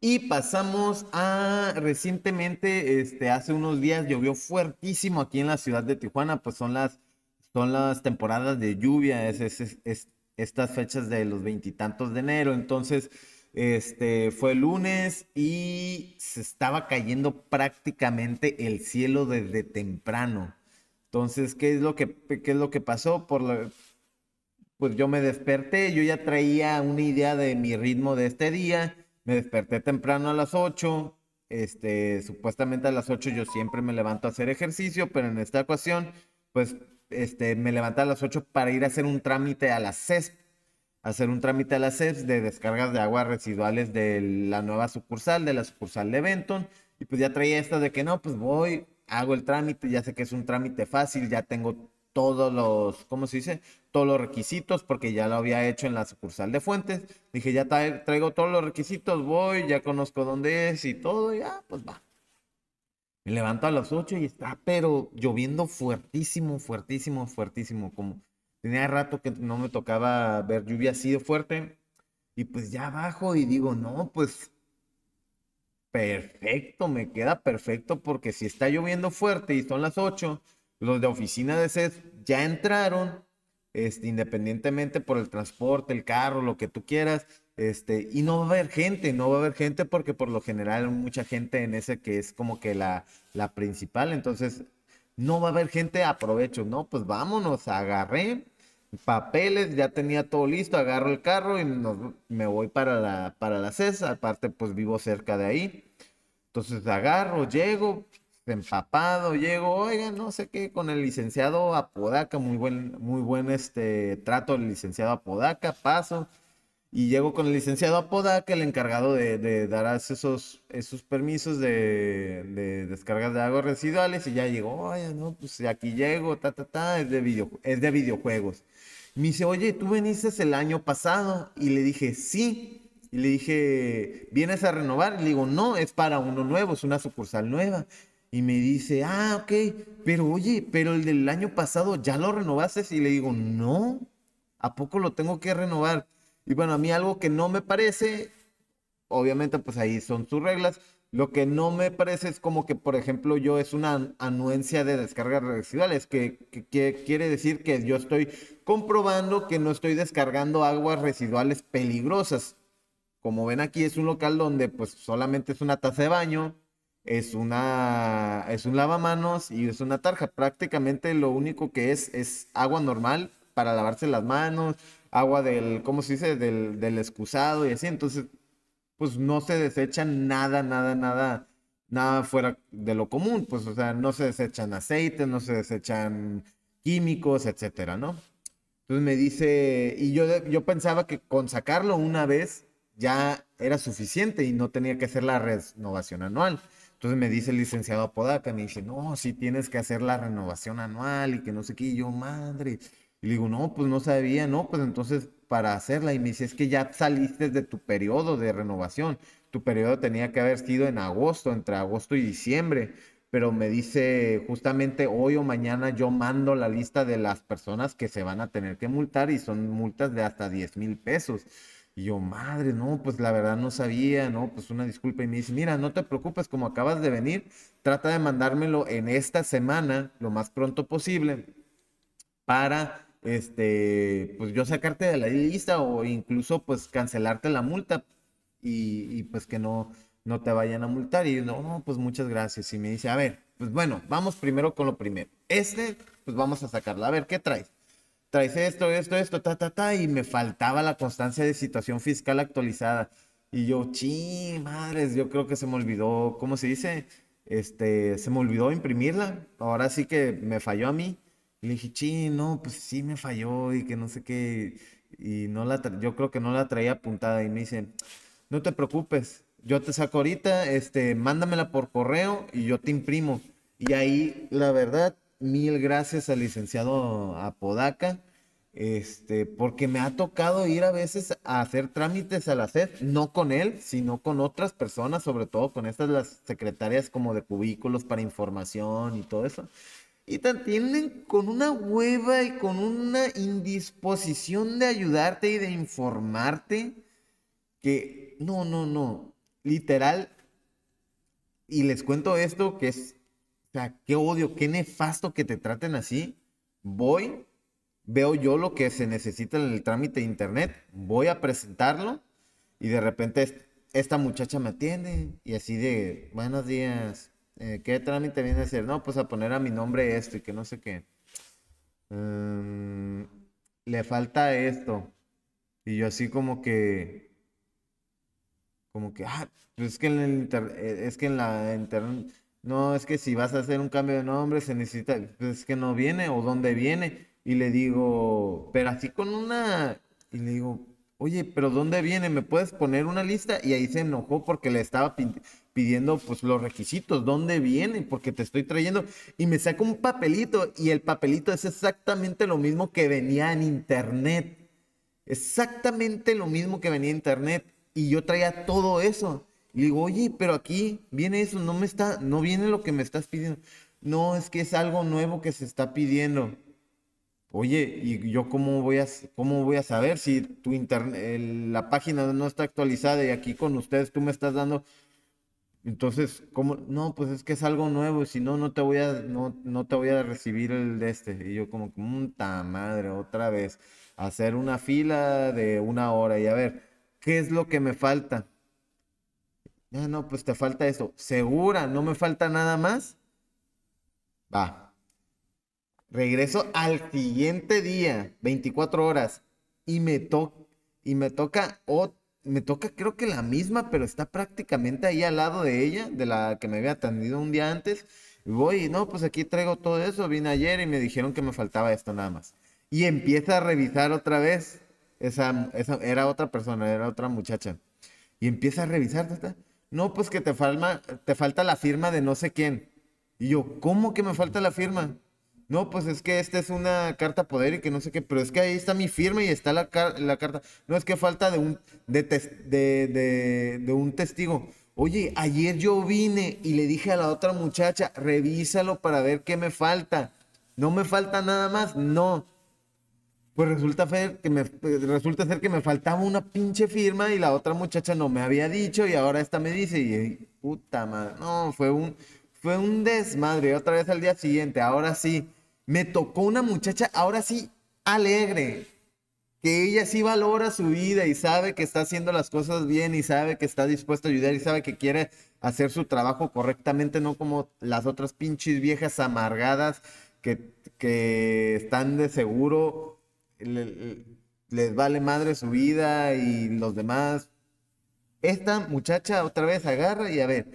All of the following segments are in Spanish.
Y pasamos a recientemente, este, hace unos días llovió fuertísimo aquí en la ciudad de Tijuana, pues son las, son las temporadas de lluvia, es, es, estas fechas de los veintitantos de enero, entonces este, fue lunes y se estaba cayendo prácticamente el cielo desde temprano. Entonces, ¿qué es lo que, qué es lo que pasó? Por la, pues yo me desperté, yo ya traía una idea de mi ritmo de este día me desperté temprano a las 8. Este, supuestamente a las 8 yo siempre me levanto a hacer ejercicio, pero en esta ocasión, pues, este, me levanté a las 8 para ir a hacer un trámite a la CESP, hacer un trámite a la CESP de descargas de aguas residuales de la nueva sucursal, de la sucursal de Benton. Y pues ya traía esta de que no, pues voy, hago el trámite, ya sé que es un trámite fácil, ya tengo todos los, ¿cómo se dice? Todos los requisitos, porque ya lo había hecho en la sucursal de Fuentes. Dije, ya traigo todos los requisitos, voy, ya conozco dónde es y todo, ya, pues va. Me levanto a las ocho y está, pero lloviendo fuertísimo, fuertísimo, fuertísimo, como tenía rato que no me tocaba ver lluvia así de fuerte. Y pues ya bajo y digo, no, pues perfecto, me queda perfecto porque si está lloviendo fuerte y son las 8, los de oficina de CES ya entraron, este, independientemente por el transporte, el carro, lo que tú quieras, este, y no va a haber gente, no va a haber gente porque por lo general mucha gente en ese que es como que la, la principal, entonces no va a haber gente, aprovecho, no, pues vámonos, agarré papeles, ya tenía todo listo, agarro el carro y me voy para la, para la CES, aparte pues vivo cerca de ahí. Entonces agarro, llego, empapado, llego, oiga, no sé qué, con el licenciado Apodaca, muy buen, muy buen este trato el licenciado Apodaca, paso, y llego con el licenciado Apodaca, el encargado de, de dar esos, esos permisos de, de, descargas de aguas residuales, y ya llegó, oiga, no, pues aquí llego, ta, ta, ta, es de, es de videojuegos. me dice, oye, tú veniste el año pasado, y le dije, sí, y le dije, ¿vienes a renovar? le digo, no, es para uno nuevo, es una sucursal nueva. Y me dice, ah, ok, pero oye, pero el del año pasado ya lo renovaste. Y le digo, no, ¿a poco lo tengo que renovar? Y bueno, a mí algo que no me parece, obviamente pues ahí son sus reglas. Lo que no me parece es como que, por ejemplo, yo es una anuencia de descargas residuales, que, que quiere decir que yo estoy comprobando que no estoy descargando aguas residuales peligrosas. Como ven aquí es un local donde pues solamente es una taza de baño, es una es un lavamanos y es una tarja. Prácticamente lo único que es es agua normal para lavarse las manos, agua del, ¿cómo se dice? Del, del excusado y así. Entonces, pues no se desecha nada, nada, nada, nada fuera de lo común. Pues, o sea, no se desechan aceites, no se desechan químicos, etcétera, ¿no? Entonces me dice, y yo, yo pensaba que con sacarlo una vez ya era suficiente y no tenía que hacer la renovación anual. Entonces me dice el licenciado Apodaca, me dice, no, si tienes que hacer la renovación anual y que no sé qué, y yo, madre. Y le digo, no, pues no sabía, no, pues entonces para hacerla. Y me dice, es que ya saliste de tu periodo de renovación. Tu periodo tenía que haber sido en agosto, entre agosto y diciembre. Pero me dice, justamente hoy o mañana yo mando la lista de las personas que se van a tener que multar y son multas de hasta 10 mil pesos. Y yo, madre, no, pues la verdad no sabía, no, pues una disculpa. Y me dice, mira, no te preocupes, como acabas de venir, trata de mandármelo en esta semana, lo más pronto posible, para, este, pues yo sacarte de la lista o incluso, pues, cancelarte la multa y, pues que no, no te vayan a multar. Y no, no, pues muchas gracias. Y me dice, a ver, pues bueno, vamos primero con lo primero. Este, pues vamos a sacarlo. A ver, ¿qué traes? traes esto, esto, esto, ta, ta, ta, y me faltaba la constancia de situación fiscal actualizada. Y yo, chi, madres, yo creo que se me olvidó, ¿cómo se dice? Este, se me olvidó imprimirla. Ahora sí que me falló a mí. Y le dije, chi, no, pues sí me falló y que no sé qué. Y no la yo creo que no la traía apuntada. Y me dice, no te preocupes, yo te saco ahorita, este, mándamela por correo y yo te imprimo. Y ahí, la verdad, mil gracias al licenciado Apodaca este, porque me ha tocado ir a veces a hacer trámites a la SED, no con él, sino con otras personas, sobre todo con estas las secretarias como de cubículos para información y todo eso. Y te atienden con una hueva y con una indisposición de ayudarte y de informarte que no, no, no, literal. Y les cuento esto que es, o sea, qué odio, qué nefasto que te traten así. Voy, veo yo lo que se necesita en el trámite de internet, voy a presentarlo y de repente esta muchacha me atiende y así de, buenos días, eh, ¿qué trámite viene a hacer? No, pues a poner a mi nombre esto y que no sé qué. Em, le falta esto. Y yo así como que, como que, ah, pues es que en, eh, es que en la internet, no, es que si vas a hacer un cambio de nombre se necesita, pues es que no viene o dónde viene. Y le digo, pero así con una... Y le digo, oye, pero ¿dónde viene? ¿Me puedes poner una lista? Y ahí se enojó porque le estaba pidiendo pues los requisitos, ¿dónde viene? Porque te estoy trayendo. Y me saca un papelito y el papelito es exactamente lo mismo que venía en internet. Exactamente lo mismo que venía en internet. Y yo traía todo eso. Y digo, oye, pero aquí viene eso, no me está, no viene lo que me estás pidiendo. No, es que es algo nuevo que se está pidiendo. Oye, ¿y yo cómo voy a, cómo voy a saber si tu internet, la página no está actualizada y aquí con ustedes tú me estás dando? Entonces, ¿cómo? No, pues es que es algo nuevo y si no, no te voy a, no, te voy a recibir el de este. Y yo como, puta madre, otra vez, hacer una fila de una hora y a ver, ¿qué es lo que me falta? Ah, no, pues te falta eso. ¿Segura? ¿No me falta nada más? Va, Regreso al siguiente día, 24 horas, y me, to y me toca, o me toca creo que la misma, pero está prácticamente ahí al lado de ella, de la que me había atendido un día antes. voy, no, pues aquí traigo todo eso, vine ayer y me dijeron que me faltaba esto nada más. Y empieza a revisar otra vez, esa, esa era otra persona, era otra muchacha. Y empieza a revisar, no, pues que te, te falta la firma de no sé quién. Y yo, ¿cómo que me falta la firma? No, pues es que esta es una carta poder y que no sé qué, pero es que ahí está mi firma y está la, la carta. No, es que falta de un, de, de, de, un testigo. Oye, ayer yo vine y le dije a la otra muchacha, revísalo para ver qué me falta. ¿No me falta nada más? No. Pues resulta, ser que me, pues resulta ser que me faltaba una pinche firma y la otra muchacha no me había dicho y ahora esta me dice y puta madre, no, fue un, fue un desmadre. Otra vez al día siguiente, ahora sí, me tocó una muchacha, ahora sí, alegre, que ella sí valora su vida y sabe que está haciendo las cosas bien y sabe que está dispuesta a ayudar y sabe que quiere hacer su trabajo correctamente, no como las otras pinches viejas amargadas que, que están de seguro, les vale madre su vida y los demás. Esta muchacha otra vez agarra y a ver,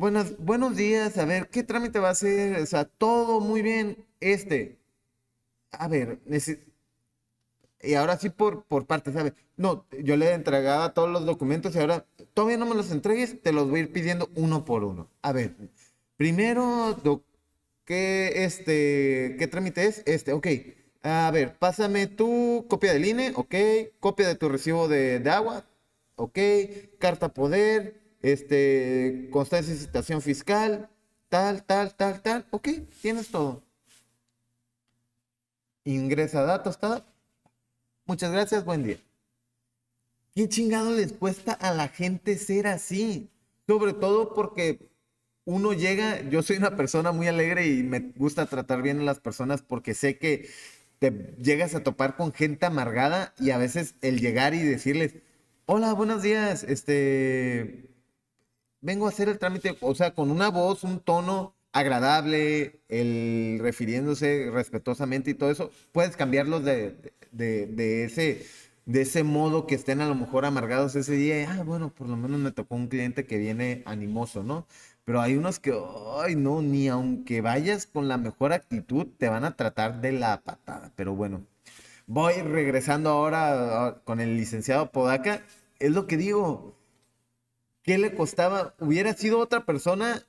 Buenas, buenos días, a ver, ¿qué trámite va a ser O sea, todo muy bien. Este, a ver, y ahora sí por, por parte ¿sabes? No, yo le he entregado todos los documentos y ahora todavía no me los entregues, te los voy a ir pidiendo uno por uno. A ver, primero, ¿qué, este, ¿qué trámite es? Este, ok. A ver, pásame tu copia del INE, ok. Copia de tu recibo de, de agua, ok. Carta poder, este, constancia de citación fiscal, tal, tal, tal, tal. Ok, tienes todo. Ingresa datos, tal. Muchas gracias, buen día. ¿Qué chingado les cuesta a la gente ser así? Sobre todo porque uno llega, yo soy una persona muy alegre y me gusta tratar bien a las personas porque sé que te llegas a topar con gente amargada y a veces el llegar y decirles, hola, buenos días, este, vengo a hacer el trámite, o sea, con una voz, un tono agradable, el refiriéndose respetuosamente y todo eso, puedes cambiarlos de, de, de, ese, de ese modo que estén a lo mejor amargados ese día. ah, bueno, por lo menos me tocó un cliente que viene animoso, ¿no? Pero hay unos que, ay, no, ni aunque vayas con la mejor actitud, te van a tratar de la patada. Pero bueno, voy regresando ahora ah, con el licenciado Podaca. Es lo que digo, ¿Qué le costaba? Hubiera sido otra persona,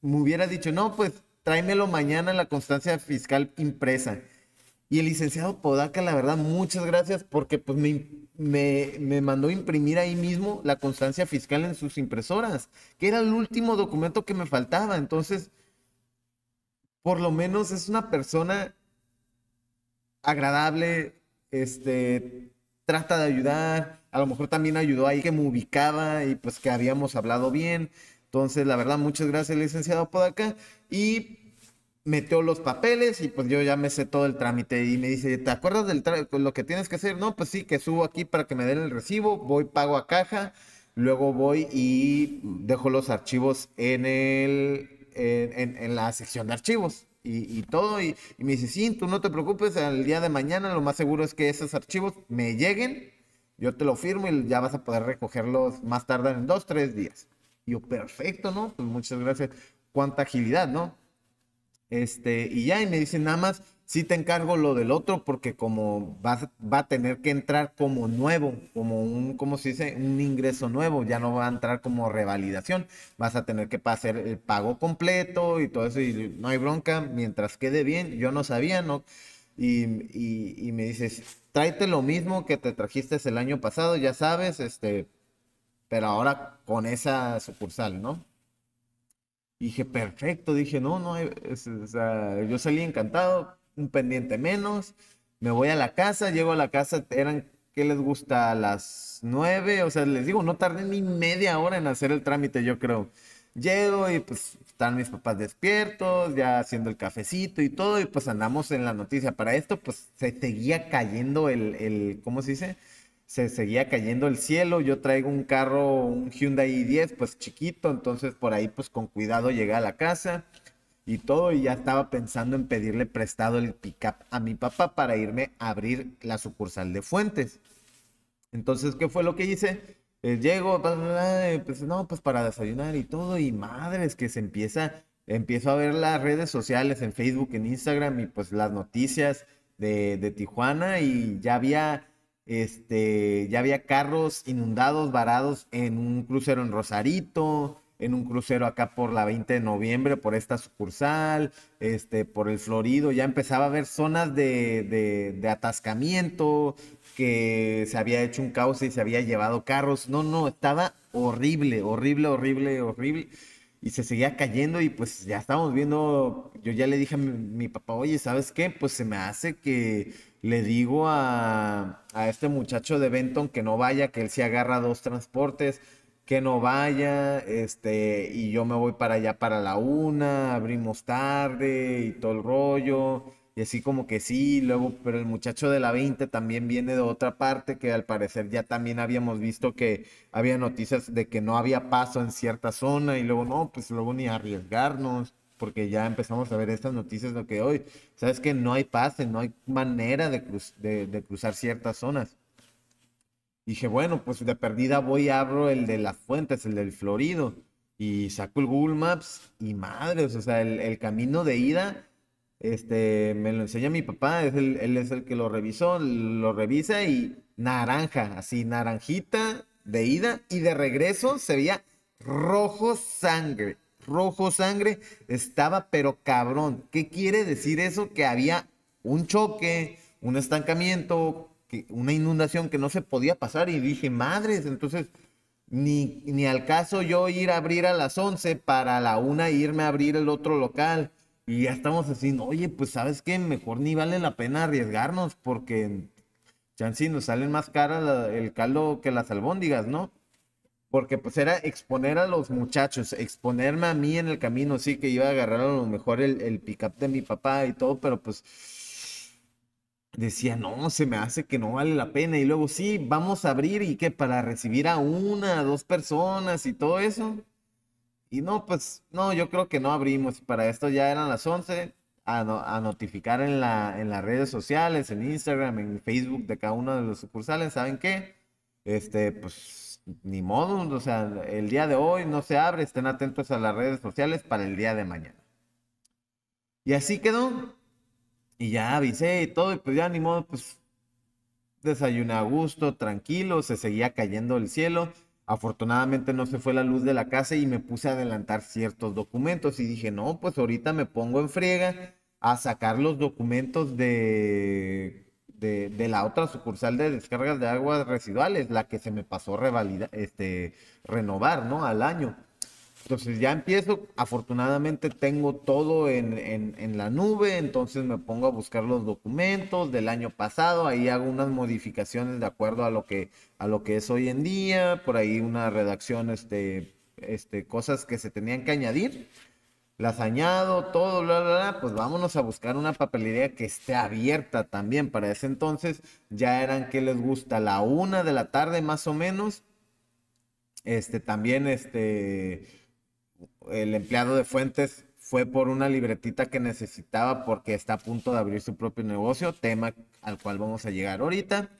me hubiera dicho, no, pues tráemelo mañana la constancia fiscal impresa. Y el licenciado Podaca, la verdad, muchas gracias porque pues me, mandó imprimir ahí mismo la constancia fiscal en sus impresoras, que era el último documento que me faltaba. Entonces, por lo menos es una persona agradable, este, trata de ayudar, a lo mejor también ayudó ahí que me ubicaba y pues que habíamos hablado bien. Entonces, la verdad, muchas gracias, licenciado por acá. Y metió los papeles y pues yo ya me sé todo el trámite y me dice, ¿te acuerdas del lo que tienes que hacer? No, pues sí, que subo aquí para que me den el recibo, voy, pago a caja, luego voy y dejo los archivos en, el, en, la sección de archivos. Y, todo, y, y, me dice, sí, tú no te preocupes, al día de mañana lo más seguro es que esos archivos me lleguen yo te lo firmo y ya vas a poder recogerlos más tarde en dos, tres días. Y yo, perfecto, ¿no? Pues muchas gracias. Cuánta agilidad, ¿no? Este, y ya, y me dicen nada más, sí te encargo lo del otro porque como vas, va a tener que entrar como nuevo, como un, ¿cómo se dice? Un ingreso nuevo, ya no va a entrar como revalidación, vas a tener que hacer el pago completo y todo eso y no hay bronca, mientras quede bien, yo no sabía, ¿no? Y, y me dices, tráete lo mismo que te trajiste el año pasado, ya sabes, este, pero ahora con esa sucursal, ¿no? dije, perfecto, dije, no, no, eh, o sea, yo salí encantado, un pendiente menos, me voy a la casa, llego a la casa, eran, ¿qué les gusta? A las nueve, o sea, les digo, no tardé ni media hora en hacer el trámite, yo creo. Llego y pues están mis papás despiertos, ya haciendo el cafecito y todo, y pues andamos en la noticia. Para esto, pues se seguía cayendo el, ¿cómo se dice? Se seguía cayendo el cielo. Yo traigo un carro, un Hyundai i10, pues chiquito, entonces por ahí, pues con cuidado llegué a la casa y todo, y ya estaba pensando en pedirle prestado el pickup a mi papá para irme a abrir la sucursal de Fuentes. Entonces, ¿qué fue lo que hice? Eh, llego, pues no, pues para desayunar y todo, y madres, que se empieza, empiezo a ver las redes sociales en Facebook, en Instagram, y pues las noticias de, Tijuana, y ya había, este, ya había carros inundados, varados en un crucero en Rosarito, en un crucero acá por la 20 de noviembre, por esta sucursal, este, por el Florido, ya empezaba a ver zonas de, de, de atascamiento, que se había hecho un caos y se había llevado carros. No, no, estaba horrible, horrible, horrible, horrible. Y se seguía cayendo y pues ya estábamos viendo, yo ya le dije a mi, papá, oye, ¿sabes qué? Pues se me hace que le digo a, a este muchacho de Benton que no vaya, que él se agarra dos transportes, que no vaya, este, y yo me voy para allá para la una, abrimos tarde y todo el rollo. Y así como que sí, luego, pero el muchacho de la 20 también viene de otra parte que al parecer ya también habíamos visto que había noticias de que no había paso en cierta zona y luego no, pues luego ni arriesgarnos, porque ya empezamos a ver estas noticias lo que hoy, sabes que no hay pase, no hay manera de, cruzar ciertas zonas. Dije, bueno, pues de perdida voy, abro el de las fuentes, el del Florido, y saco el Google Maps y madre, o sea, el, el camino de ida este, me lo enseña mi papá, él es el que lo revisó, lo revisa y naranja, así, naranjita de ida y de regreso se veía rojo sangre, rojo sangre, estaba pero cabrón. ¿Qué quiere decir eso? Que había un choque, un estancamiento, una inundación que no se podía pasar y dije, madres, entonces... Ni, ni al caso yo ir a abrir a las 11 para la una irme a abrir el otro local y ya estamos así, oye, pues sabes qué, mejor ni vale la pena arriesgarnos porque si nos salen más caras el caldo que las albóndigas, ¿no? Porque pues era exponer a los muchachos, exponerme a mí en el camino, sí que iba a agarrar a lo mejor el, el pick-up de mi papá y todo, pero pues decía, no, se me hace que no vale la pena. Y luego, sí, vamos a abrir y que para recibir a una, dos personas y todo eso. Y no, pues, no, yo creo que no abrimos. Para esto ya eran las 11. A, notificar en, la, en las redes sociales, en Instagram, en Facebook de cada uno de los sucursales. ¿Saben qué? Este, pues, ni modo. O sea, el día de hoy no se abre. Estén atentos a las redes sociales para el día de mañana. Y así quedó. Y ya avisé y todo. Y pues ya ni modo, pues, desayuné a gusto, tranquilo. Se seguía cayendo el cielo Afortunadamente no se fue la luz de la casa y me puse a adelantar ciertos documentos y dije, no, pues ahorita me pongo en friega a sacar los documentos de, de, la otra sucursal de descargas de aguas residuales, la que se me pasó revalida, este, renovar, ¿no? Al año. Entonces ya empiezo, afortunadamente tengo todo en, la nube, entonces me pongo a buscar los documentos del año pasado, ahí hago unas modificaciones de acuerdo a lo que, a lo que es hoy en día, por ahí una redacción, este, este, cosas que se tenían que añadir, las añado, todo, bla, bla, bla, pues vámonos a buscar una papelería que esté abierta también. Para ese entonces ya eran que les gusta la una de la tarde más o menos. Este, también, este el empleado de Fuentes fue por una libretita que necesitaba porque está a punto de abrir su propio negocio, tema al cual vamos a llegar ahorita.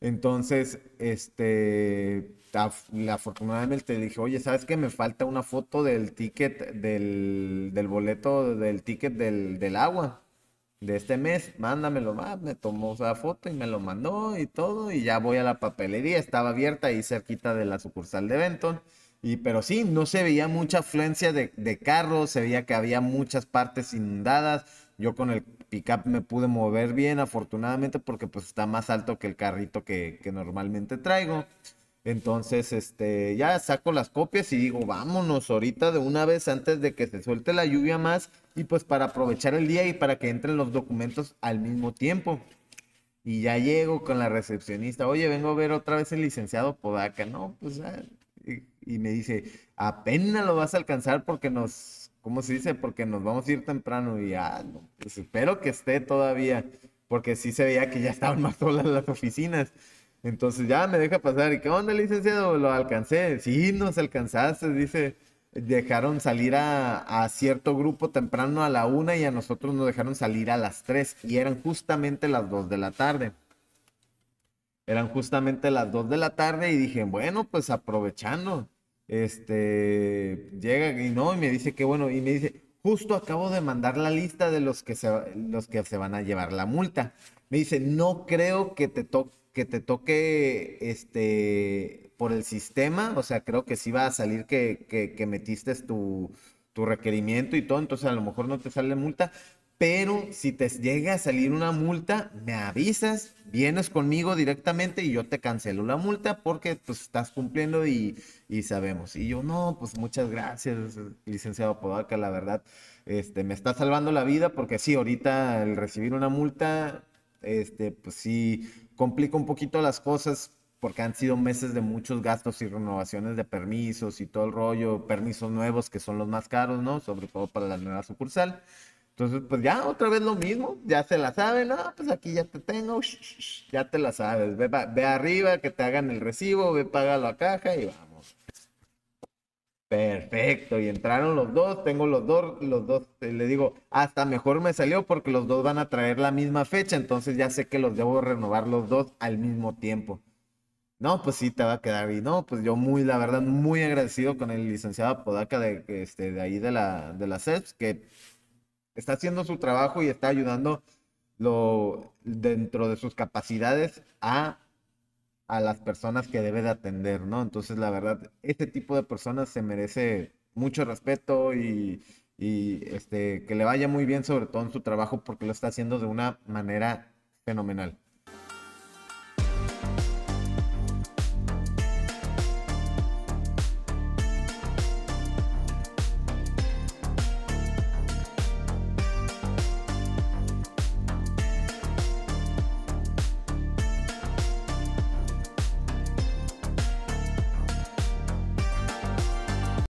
Entonces, este, afortunadamente le dije, oye, ¿sabes qué? Me falta una foto del ticket, del, del boleto, del ticket del, agua de este mes, mándamelo, más, me tomó esa foto y me lo mandó y todo, y ya voy a la papelería, estaba abierta ahí cerquita de la sucursal de Benton y, pero sí, no se veía mucha afluencia de, de carros, se veía que había muchas partes inundadas. Yo con el pickup me pude mover bien, afortunadamente, porque pues está más alto que el carrito que, que normalmente traigo. Entonces, este, ya saco las copias y digo, vámonos ahorita de una vez antes de que se suelte la lluvia más y pues para aprovechar el día y para que entren los documentos al mismo tiempo. Y ya llego con la recepcionista, oye, vengo a ver otra vez el licenciado Podaca, ¿no? Pues y me dice, apenas lo vas a alcanzar porque nos, ¿cómo se dice? Porque nos vamos a ir temprano y ya, ah, pues espero que esté todavía, porque sí se veía que ya estaban más solas las oficinas. Entonces ya me deja pasar y ¿qué onda, licenciado? Lo alcancé. Sí, nos alcanzaste, dice. Dejaron salir a, a cierto grupo temprano a la una y a nosotros nos dejaron salir a las tres y eran justamente las dos de la tarde. Eran justamente las dos de la tarde y dije, bueno, pues aprovechando este, llega y no, y me dice que bueno, y me dice, justo acabo de mandar la lista de los que se, los que se van a llevar la multa. Me dice, no creo que te, toque que te toque este, por el sistema, o sea, creo que sí va a salir que, que, que metiste tu, tu requerimiento y todo, entonces a lo mejor no te sale multa, pero si te llega a salir una multa, me avisas, vienes conmigo directamente y yo te cancelo la multa porque pues estás cumpliendo y, sabemos. Y yo, no, pues muchas gracias, licenciado Podaca, la verdad, este, me está salvando la vida porque sí, ahorita el recibir una multa, este, pues sí, complica un poquito las cosas porque han sido meses de muchos gastos y renovaciones de permisos y todo el rollo, permisos nuevos que son los más caros, ¿no? Sobre todo para la nueva sucursal. Entonces, pues ya, otra vez lo mismo, ya se la saben, ah, pues aquí ya te tengo, ya te la sabes, ve, arriba, que te hagan el recibo, ve, paga la caja y vamos. Perfecto, y entraron los dos, tengo los dos, los dos, eh, le digo, hasta mejor me salió porque los dos van a traer la misma fecha, entonces ya sé que los debo renovar los dos al mismo tiempo. No, pues sí, te va a quedar. Y no, pues yo muy, la verdad, muy agradecido con el licenciado Podaca de, este, de ahí de la, de la CEPS, que está haciendo su trabajo y está ayudando lo, dentro de sus capacidades a, a las personas que debe de atender, ¿no? Entonces, la verdad, este tipo de personas se merece mucho respeto y, y este, que le vaya muy bien, sobre todo en su trabajo, porque lo está haciendo de una manera fenomenal.